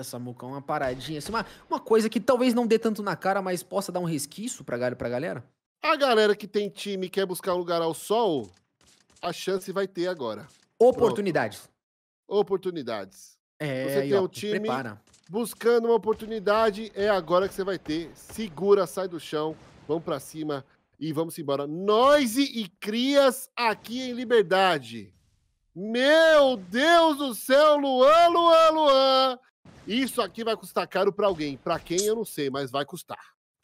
essa muca, uma paradinha. Assim, uma, uma coisa que talvez não dê tanto na cara, mas possa dar um resquício pra, pra galera? A galera que tem time e quer buscar um lugar ao sol, a chance vai ter agora. Oportunidades. Pronto. Oportunidades. É, você tem ó, um time prepara. buscando uma oportunidade, é agora que você vai ter. Segura, sai do chão, vamos para cima e vamos embora. Noise e Crias aqui em Liberdade. Meu Deus do céu, Luan, Luan, Luan! Isso aqui vai custar caro para alguém. Para quem, eu não sei, mas vai custar.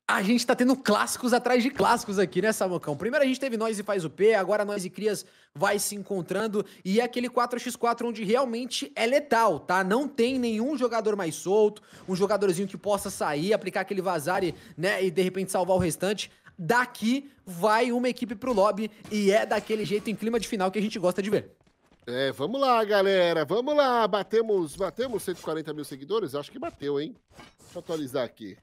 A gente tá tendo clássicos atrás de clássicos aqui, né, Samocão? Primeiro a gente teve Nós e Faz o P, agora Nós e Crias vai se encontrando e é aquele 4x4 onde realmente é letal, tá? Não tem nenhum jogador mais solto, um jogadorzinho que possa sair, aplicar aquele vazare, né, e de repente salvar o restante. Daqui vai uma equipe pro lobby e é daquele jeito em clima de final que a gente gosta de ver. É, vamos lá, galera. Vamos lá. Batemos, batemos 140 mil seguidores? Acho que bateu, hein? Deixa eu atualizar aqui.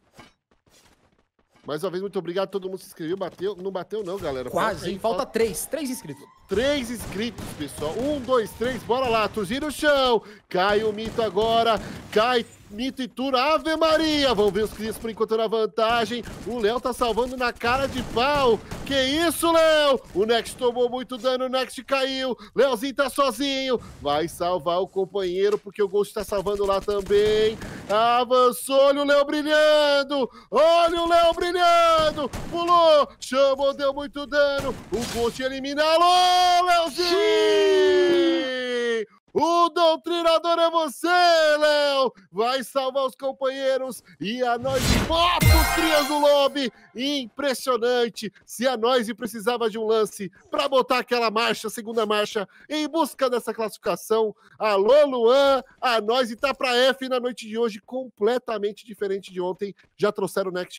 Mais uma vez, muito obrigado. Todo mundo se inscreveu. Bateu? Não bateu, não, galera. Quase, Falta, falta três. Três inscritos. Três inscritos, pessoal. Um, dois, três. Bora lá, Turzinho no chão. Cai o mito agora. Cai Mito e Tura, Ave Maria! Vamos ver os crias por enquanto na vantagem. O Léo tá salvando na cara de pau. Que isso, Léo? O Next tomou muito dano, o Next caiu. Leozinho tá sozinho. Vai salvar o companheiro, porque o Ghost tá salvando lá também. Avançou, olha o Léo brilhando! Olha o Léo brilhando! Pulou! Chamou, deu muito dano! O Ghost eliminá-lo! Léozinho! O doutrinador é você, Léo! Vai salvar os companheiros e a nós bota os crias do lobby! Impressionante! Se a nós precisava de um lance para botar aquela marcha, segunda marcha, em busca dessa classificação, alô Luan, a nós tá para F na noite de hoje, completamente diferente de ontem. Já trouxeram o Next